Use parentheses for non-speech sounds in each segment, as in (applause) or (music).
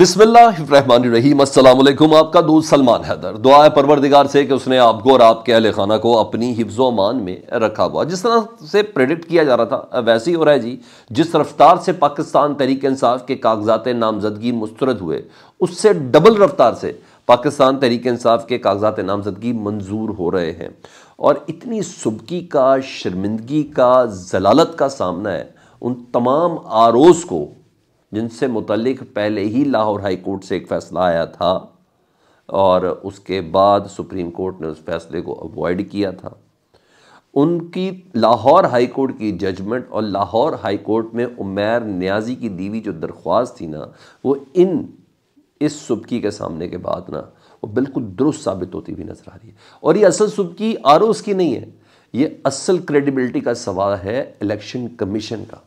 बिस्मिल्लाम आपका दोस्त सलमान हैदर दुआ परवरदिगार से कि उसने आपको और आपके अहल खाना को अपनी हिफ्जोमान में रखा हुआ जिस तरह से प्रेडिक्ट किया जा रहा था वैसे ही हो रहा है जी जिस रफ्तार से पाकिस्तान तहरीक इंसाफ के कागजात नामजदगी मुस्तरद हुए उससे डबल रफ्तार से पाकिस्तान तहरीक इंसाफ के कागजात नामजदगी मंजूर हो रहे हैं और इतनी सुबकी का शर्मिंदगी का जलालत का सामना है उन तमाम आरोज़ को जिनसे मुतलिक पहले ही लाहौर हाई कोर्ट से एक फ़ैसला आया था और उसके बाद सुप्रीम कोर्ट ने उस फैसले को अवॉइड किया था उनकी लाहौर हाई कोर्ट की जजमेंट और लाहौर हाई कोर्ट में उमैर न्याजी की दीवी जो दरख्वास्त थी ना वो इन इस सुबकी के सामने के बाद ना वो बिल्कुल दुरुस्त साबित होती हुई नज़र आ रही है और ये असल सुबकी आर की नहीं है ये असल क्रेडिबिलिटी का सवाल है इलेक्शन कमीशन का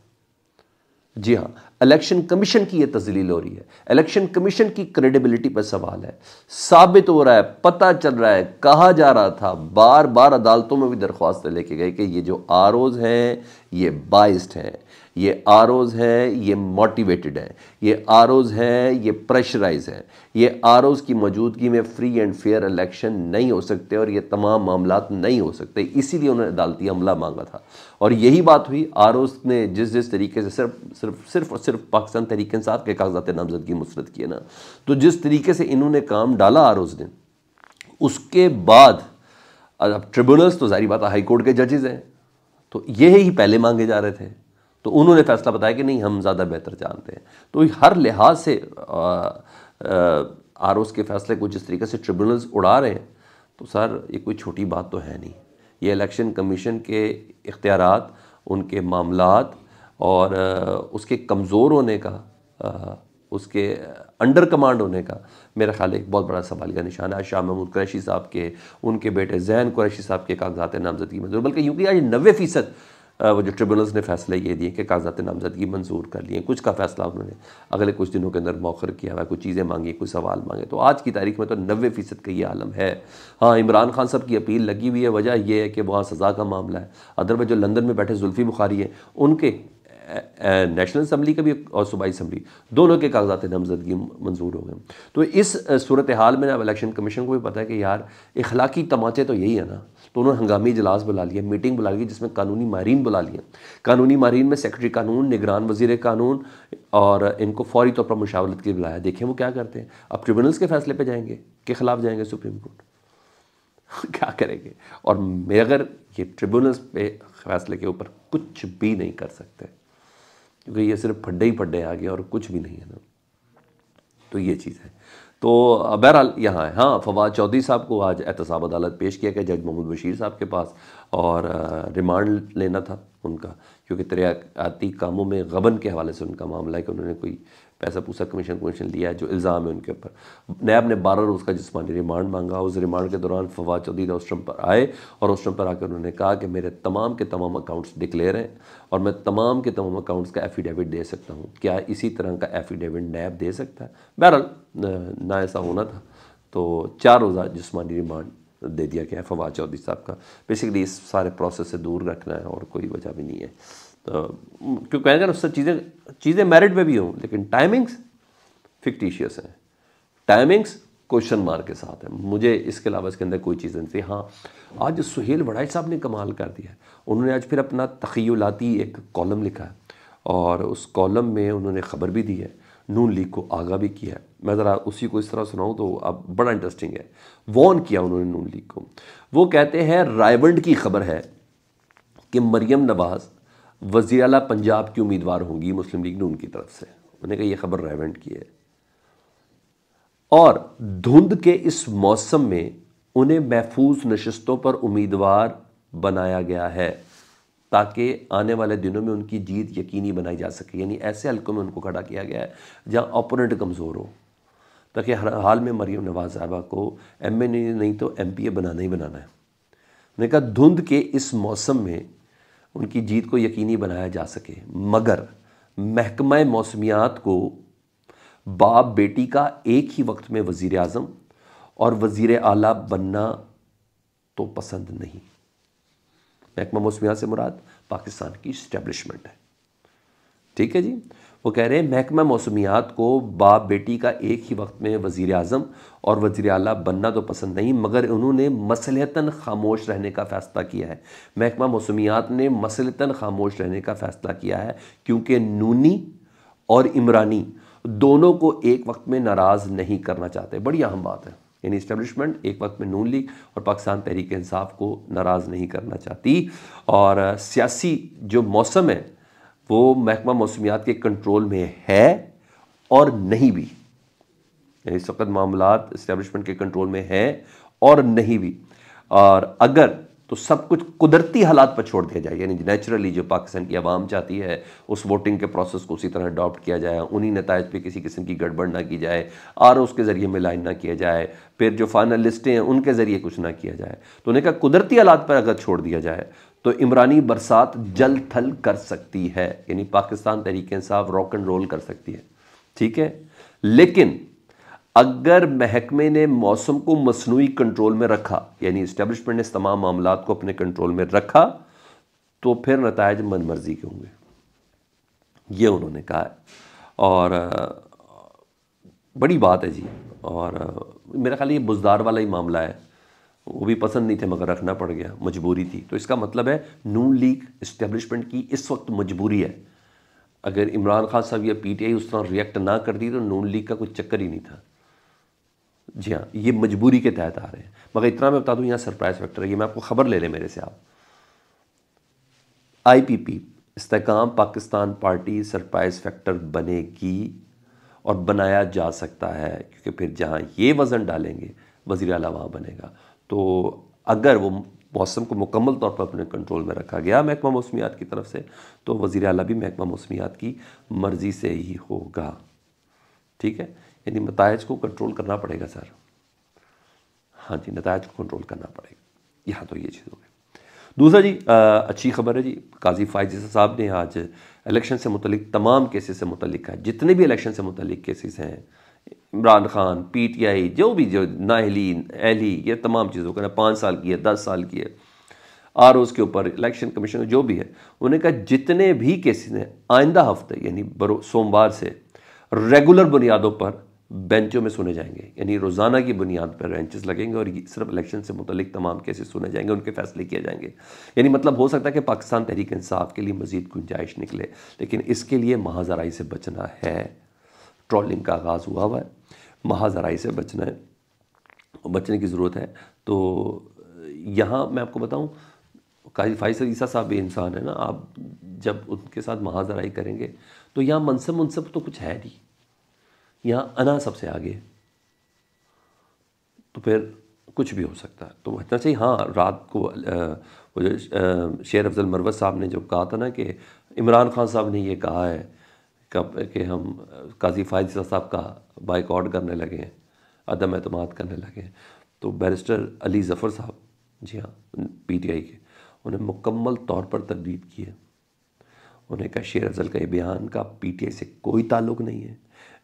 जी हाँ इलेक्शन कमीशन की ये तजलील हो रही है इलेक्शन कमीशन की क्रेडिबिलिटी पर सवाल है साबित हो रहा है पता चल रहा है कहा जा रहा था बार बार अदालतों में भी दरख्वास्त लेके गए कि ये जो आर हैं ये बाइस्ड हैं ये आर है ये मोटिवेटेड है ये आर है ये प्रेशराइज है ये आर की मौजूदगी में फ्री एंड फेयर इलेक्शन नहीं हो सकते और ये तमाम मामला नहीं हो सकते इसीलिए उन्होंने अदालती हमला मांगा था और यही बात हुई आर ने जिस जिस तरीके से सिर्फ सिर्फ सिर्फ और सिर्फ पाकिस्तान तरीके साथ के कागजात नामजदगी मुस्रद किए ना तो जिस तरीके से इन्होंने काम डाला आर ने उसके बाद अब ट्रिब्यूनल्स तो जारी बात हाई कोर्ट के जजेज़ हैं तो ये ही पहले मांगे जा रहे थे तो उन्होंने फैसला बताया कि नहीं हम ज़्यादा बेहतर जानते हैं तो हर लिहाज से आर के फैसले को जिस तरीके से ट्रिब्यूनल्स उड़ा रहे हैं तो सर ये कोई छोटी बात तो है नहीं ये इलेक्शन कमीशन के इख्तियार उनके मामला और उसके कमज़ोर होने का उसके अंडर कमांड होने का मेरा ख्याल एक बहुत बड़ा सवाल का निशान है शाह महमूद कुरैशी साहब के उनके बेटे जैन कुरैशी साहब के कागजात नामजदगी मंजूर बल्कि यूँ आज नबे फ़ीसद वो जो ट्रिब्यूनल्स ने फैसले ये दिए कि कागजात नामजदगी मंजूर कर लिए कुछ का फैसला उन्होंने अगले कुछ दिनों के अंदर मौखर किया हुआ है कुछ चीज़ें मांगी कुछ सवाल मांगे तो आज की तारीख में तो नबे फ़ीसद का ये आलम है हाँ इमरान खान साहब की अपील लगी हुई है वजह यह है कि वहाँ सज़ा का मामला है अदरवाइज जो लंदन में बैठे जुल्फ़ी बुखारी हैं उनके नेशनल असम्बली का भी और सूबाई असम्बली दोनों के कागजात नामजदगी मंजूर हो गए तो इस सूरत हाल में अब इलेक्शन कमीशन को भी पता है कि यार इखलाकी तमाचे तो यही है ना तो उन्होंने हंगामी इजलास बुला लिया मीटिंग बुला ली जिसमें कानूनी माहरीन बुला लिए कानूनी माहरीन में सेक्रेटरी कानून निगरान वजीर कानून और इनको फौरी तौर पर मुशावरत के लिए बुलाया देखें वो क्या करते हैं अब ट्रिब्यूनल्स के फैसले पर जाएंगे के ख़िलाफ़ जाएंगे सुप्रीम कोर्ट (laughs) क्या करेंगे और मेरे अगर ये ट्रिब्यूनल्स पे फैसले के ऊपर कुछ भी नहीं कर सकते क्योंकि ये सिर्फ फड्डे ही फड्डे आ गए और कुछ भी नहीं है ना तो ये चीज़ है तो बहरहाल यहाँ है हाँ फवाद चौधरी साहब को आज एहतसाब अदालत पेश किया गया जज मोहम्मद बशीर साहब के पास और रिमांड लेना था उनका क्योंकि तरियाती कामों में गबन के हवाले से उनका मामला है कि उन्होंने कोई पैसा पूसा कमीशन कमीशन लिया है जो इल्ज़ाम है उनके ऊपर नैब ने बारह रोज़ का जिसमानी रिमांड मांगा उस रिमांड के दौरान फवाद चौधरी रोस्ट्रम पर आए और रोस्ट्रम पर आकर उन्होंने कहा कि मेरे तमाम के तमाम अकाउंट्स डिक्लेयर हैं और मैं तमाम के तमाम अकाउंट्स का एफिडेविट दे सकता हूँ क्या इसी तरह का एफिडेविट नैब दे सकता है बहरहाल ना ऐसा होना था तो चार रोज़ा जिसमानी रिमांड दे दिया गया है फवाद चौधरी साहब का बेसिकली इस सारे प्रोसेस से दूर रखना है और कोई वजह भी नहीं है तो क्यों मैंने ना उससे मतलब चीज़ें चीज़ें मेरिट में भी हों लेकिन टाइमिंग्स फिक्टिशियस हैं टाइमिंग्स क्वेश्चन मार्क के साथ है मुझे इसके अलावा इसके अंदर कोई चीज़ नहीं थी हाँ आज सुहेल वड़ाई साहब ने कमाल कर दिया है उन्होंने आज फिर अपना तखीलाती एक कॉलम लिखा है और उस कॉलम में उन्होंने ख़बर भी दी है नून लीग को आगा भी किया है मैं ज़रा उसी को इस तरह सुनाऊँ तो अब बड़ा इंटरेस्टिंग है वॉन किया उन्होंने नून लीग को वो कहते हैं रायवंड की खबर है कि मरियम नवाज़ वजी अला पंजाब की उम्मीदवार होंगी मुस्लिम लीग नून की तरफ से उन्होंने कहा यह खबर रेवेंट की है और धुंध के इस मौसम में उन्हें महफूज नशस्तों पर उम्मीदवार बनाया गया है ताकि आने वाले दिनों में उनकी जीत यकीनी बनाई जा सके यानी ऐसे हल्कों में उनको खड़ा किया गया है जहाँ ऑपोनेंट कमज़ोर हो ताकि हर हाल में मरीम नवाज साहबा को एम ए नहीं तो एम पी ए बनाना ही बनाना है मैंने कहा धुंध के इस मौसम में उनकी जीत को यकीनी बनाया जा सके मगर महकमा मौसमियात को बाप बेटी का एक ही वक्त में वज़ी अजम और वज़ी अला बनना तो पसंद नहीं महकमा मौसमियात से मुराद पाकिस्तान की इस्टेब्लिशमेंट है ठीक है जी वो कह रहे हैं महकमा मौसमियात को बाप बेटी का एक ही वक्त में वज़ी अजम और वज़ी अला बनना तो पसंद नहीं मगर उन्होंने मसलता खामोश रहने का फ़ैसला किया है महकमा मौसमियात ने मसलता खामोश रहने का फ़ैसला किया है क्योंकि नूनी और इमरानी दोनों को एक वक्त में नाराज़ नहीं करना चाहते बड़ी अहम बात है यानी इस्टबलिशमेंट एक वक्त में नून लीग और पाकिस्तान तहरीक इंसाफ को नाराज़ नहीं करना चाहती और सियासी जो मौसम है वो महकमा मौसमियात के कंट्रोल में है और नहीं भी यानी इस वक्त मामला इस्टेबलिशमेंट के कंट्रोल में है और नहीं भी और अगर तो सब कुछ कुदरती हालात पर छोड़ दिया जाए यानी नेचुरली जो पाकिस्तान की आवाम चाहती है उस वोटिंग के प्रोसेस को उसी तरह अडॉप्ट किया जाए उन्हीं नतज पर किसी किस्म की गड़बड़ ना की जाए आर उसके ज़रिए मिलाइन ना किया जाए फिर जो फाइनल लिस्टें हैं उनके ज़रिए कुछ ना किया जाए तो उन्हें कहा कुदरती हालात पर अगर छोड़ दिया जाए तो इमरानी बरसात जल थल कर सकती है यानी Pakistan Tehreek Insaf rock and roll कर सकती है ठीक है लेकिन अगर महकमे ने मौसम को मसनू कंट्रोल में रखा यानी इस्टेबलिशमेंट ने इस तमाम मामला को अपने कंट्रोल में रखा तो फिर नतज मन मर्जी के होंगे ये उन्होंने कहा है और बड़ी बात है जी और मेरा ख्याल ये बुजदार वाला ही मामला है वो भी पसंद नहीं थे मगर रखना पड़ गया मजबूरी थी तो इसका मतलब है नून लीग इस्टेब्लिशमेंट की इस वक्त मजबूरी है अगर इमरान खान साहब या पीटीआई उस तरह रिएक्ट ना करती तो नून लीग का कोई चक्कर ही नहीं था जी हाँ ये मजबूरी के तहत आ रहे हैं मगर इतना मैं बता दूं यहाँ सरप्राइज फैक्टर है ये मैं आपको खबर ले लें मेरे से आप IPP Istehkam Pakistan party surprise factor बनेगी और बनाया जा सकता है क्योंकि फिर जहाँ ये वज़न डालेंगे वज़ी अला वहाँ बनेगा तो अगर वो मौसम को मुकम्मल तौर पर अपने कंट्रोल में रखा गया महकमा मौसमियात की तरफ से तो वज़ी अला भी महकमा मौसमियात की मर्ज़ी से ही होगा ठीक है यानी नतज को कंट्रोल करना पड़ेगा सर हाँ जी नतज को कंट्रोल करना पड़ेगा यहाँ तो ये चीज़ हो गई दूसरा जी आ, अच्छी खबर है जी काजी फायज साहब ने आज इलेक्शन से मुतलिक तमाम केसेस से मुतलिक है जितने भी इलेक्शन से मुतलिक केसेस हैं Imran Khan P T I जो भी जो नाहली एहली ये तमाम चीज़ों का ना पाँच साल की है दस साल की है आर ओज़ के ऊपर इलेक्शन कमीशन जो भी है उन्हें कहा जितने भी केसेस हैं आइंदा हफ्ते यानी सोमवार से रेगुलर बुनियादों पर बेंचों में सुने जाएंगे यानी रोज़ाना की बुनियाद पर बेंचेस लगेंगे और सिर्फ इलेक्शन से मुतलिक तमाम केसेस सुने जाएंगे उनके फैसले किए जाएंगे यानी मतलब हो सकता है कि पाकिस्तान तहरीक इंसाफ के लिए मजीद गुंजाइश निकले लेकिन इसके लिए महाजराई से बचना है ट्रॉलिंग का आगाज़ हुआ हुआ है महाजराई से बचना है बचने की ज़रूरत है तो यहाँ मैं आपको बताऊँ काजी फाइज ईसा साहब भी इंसान है ना आप जब उनके साथ महाजराई करेंगे तो यहाँ मनसब मनसब तो कुछ है नहीं यहाँ अना सबसे आगे तो फिर कुछ भी हो सकता है तो इतना चाहिए हाँ रात को वो जो शेर अफजल मरवत साहब ने जो कहा था ना कि इमरान खान साहब ने ये कहा है कि हम काजी फायदी साहब का बाइकआउट करने लगे हैं अदम अतमाद करने लगे हैं तो बैरिस्टर अली ज़फ़र साहब जी हाँ पी टी आई के उन्हें मुकम्मल तौर पर तरदीद की है उन्हें कहा शेर अजल का बयान का पी टी आई से कोई ताल्लुक नहीं है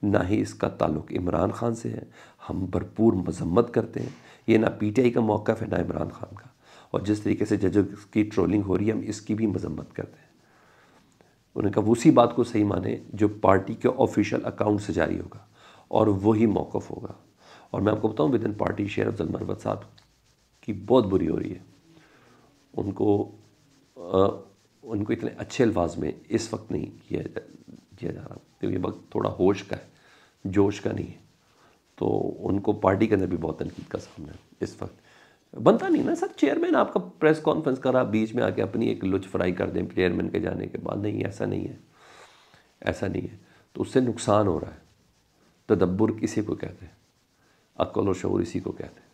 ना ही इसका ताल्लुक इमरान खान से है हम भरपूर मजम्मत करते हैं ये ना पी टी आई का मौका है ना इमरान खान का और जिस तरीके से जजों की ट्रोलिंग हो रही है हम इसकी भी मजम्मत करते हैं उन्हें कहा उसी बात को सही माने जो पार्टी के ऑफिशियल अकाउंट से जारी होगा और वही मौक़ होगा और मैं आपको बताऊँ विद इन पार्टी शेर अफजल मरवत साहब की बहुत बुरी हो रही है उनको आ, उनको इतने अच्छे अल्फाज में इस वक्त नहीं किया जा किया जा रहा क्योंकि वक्त थोड़ा होश का है जोश का नहीं है तो उनको पार्टी के अंदर भी बहुत तनकीद का सामना है इस वक्त बनता नहीं ना सर चेयरमैन आपका प्रेस कॉन्फ्रेंस करा बीच में आके अपनी एक लुच फ्राई कर दें चेयरमैन के जाने के बाद नहीं ऐसा नहीं है ऐसा नहीं है तो उससे नुकसान हो रहा है तदब्बर इसी को कहते हैं अक्ल और शहूर इसी को कहते हैं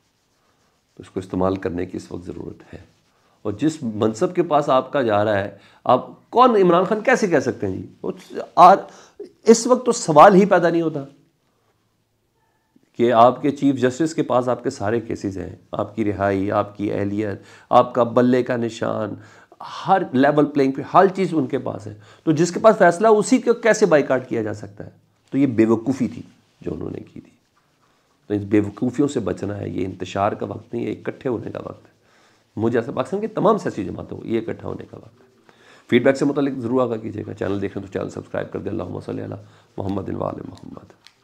तो इसको इस्तेमाल करने की इस वक्त ज़रूरत है और जिस मनसब के पास आपका जा रहा है आप कौन इमरान खान कैसे कह सकते हैं जी और इस वक्त तो सवाल ही पैदा नहीं होता कि आपके चीफ जस्टिस के पास आपके सारे केसेस हैं आपकी रिहाई आपकी अहलियत आपका बल्ले का निशान हर लेवल प्लेइंग पे हर चीज़ उनके पास है तो जिसके पास फैसला उसी को कैसे बाइकाट किया जा सकता है तो ये बेवकूफ़ी थी जो उन्होंने की थी तो इस बेवकूफ़ियों से बचना है ये इंतशार का वक्त नहीं है इकट्ठे होने का वक्त है मुझे ऐसा पाकिस्तान की तमाम सियासी जमातों ये इकट्ठा होने का वक्त है फीडबैक से मुतल ज़रूर आगा कीजिएगा चैनल देखें तो चैनल सब्सक्राइब कर दें अल्लाह मोहम्मद मोहम्मद